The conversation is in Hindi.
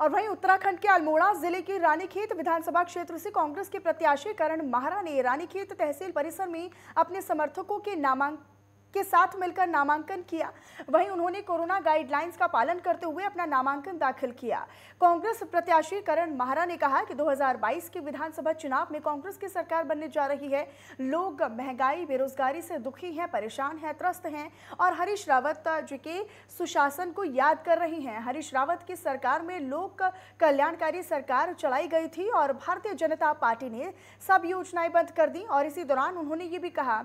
और वहीं उत्तराखंड के अल्मोड़ा जिले के रानीखेत विधानसभा क्षेत्र से कांग्रेस के प्रत्याशी करण महारा ने रानीखेत तहसील परिसर में अपने समर्थकों के नामांकन के साथ मिलकर नामांकन किया वहीं उन्होंने कोरोना गाइडलाइंस का पालन करते हुए अपना नामांकन दाखिल किया कांग्रेस प्रत्याशी करण महारा ने कहा कि 2022 के विधानसभा चुनाव में कांग्रेस की सरकार बनने जा रही है लोग महंगाई बेरोजगारी से दुखी हैं परेशान हैं त्रस्त हैं और हरीश रावत जी के सुशासन को याद कर रही हैं हरीश रावत की सरकार में लोक कल्याणकारी सरकार चलाई गई थी और भारतीय जनता पार्टी ने सब योजनाएं बंद कर दी और इसी दौरान उन्होंने ये भी कहा